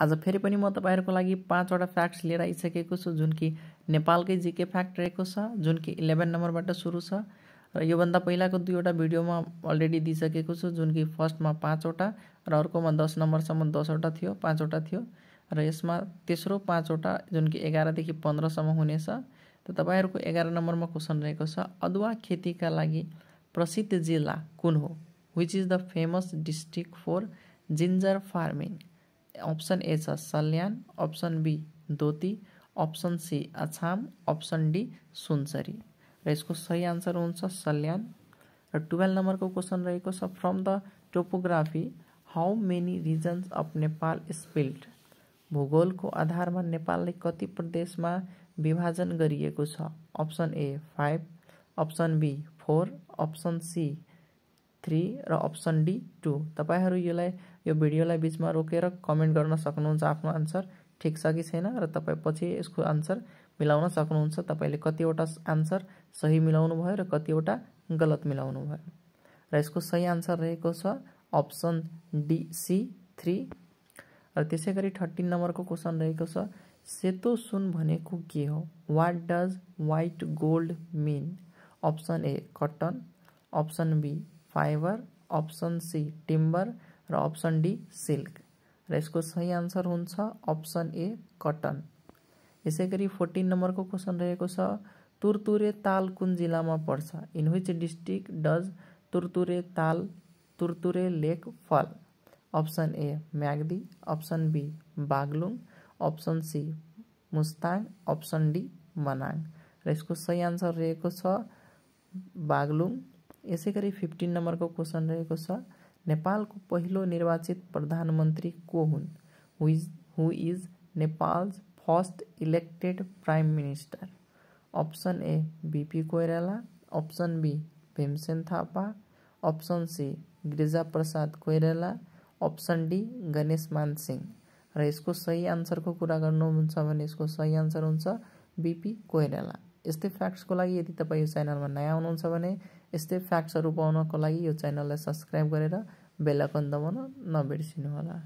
आज फेरि पनि म तपाईँहरूको लागि पाँचवटा फ्याक्ट्स लिएर आइसकेको छु जुन कि नेपालकै जिके फ्याक्ट रहेको छ जुन कि इलेभेन नम्बरबाट सुरु छ र योभन्दा पहिलाको दुईवटा भिडियोमा अलरेडी दिइसकेको छु जुन कि फर्स्टमा पाँचवटा र अर्कोमा दस नम्बरसम्म दसवटा थियो पाँचवटा थियो र यसमा तेस्रो पाँचवटा जुन कि एघारदेखि पन्ध्रसम्म हुनेछ त तपाईँहरूको एघार नम्बरमा क्वेसन रहेको छ अदुवा खेतीका लागि प्रसिद्ध जिल्ला कुन हो which is the famous district for ginger farming option A छ Salyan option B Doti option C Achham option D Sunsari र यसको सही आन्सर हुन्छ सल्यान र टुवेल्भ नम्बरको क्वेसन रहेको छ from the topography how many regions of Nepal split आधार में नेपालले कति प्रदेश में विभाजन करप्शन A five option B four option C three र डी टू तपाईँहरू यसलाई यो भिडियोलाई बिचमा रोकेर कमेन्ट गर्न सक्नुहुन्छ आफ्नो आन्सर ठिक छ कि छैन र तपाईँ पछि यसको आन्सर मिलाउन सक्नुहुन्छ तपाईँले कतिवटा आन्सर सही मिलाउनु भयो र कतिवटा गलत मिलाउनु भयो र यसको सही आन्सर रहेको छ अप्सन डी सी थ्री र त्यसै गरी थर्टिन नम्बरको क्वेसन रहेको छ सेतो सुन भनेको के हो what does white gold mean option A cotton option B fibre option C timber र ऑप्शन डी सिल्क र इसको सही आंसर हुन्छ ए कटन इसी फोर्टीन नंबर को क्वेश्चन रहे तुरतुरे ताल कुन में पर्छ इन which district does Turture Tal Turture lake fall option A Myagdi option B Baglung option C Mustang option D Manang र सही आंसर रहेको बागलुंग यसै गरी फिफ्टिन नम्बरको क्वेसन रहेको छ नेपालको पहिलो निर्वाचित प्रधानमन्त्री को हुन् who is who is Nepal first elected prime minister option A BP Koirala option B Bhimsen Thapa option C Girija Prasad Koirala option D Ganesh Man Singh र यसको सही आन्सरको कुरा गर्नुहुन्छ भने यसको सही आन्सर हुन्छ बिपी कोइराला यस्तै फ्याक्ट्सको लागि यदि तपाईँ यो च्यानलमा नयाँ आउनुहुन्छ भने यस्तै फ्याक्ट्सहरू पाउनको लागि यो च्यानललाई सब्सक्राइब गरेर बेलाकन दबाउन नबिर्सिनुहोला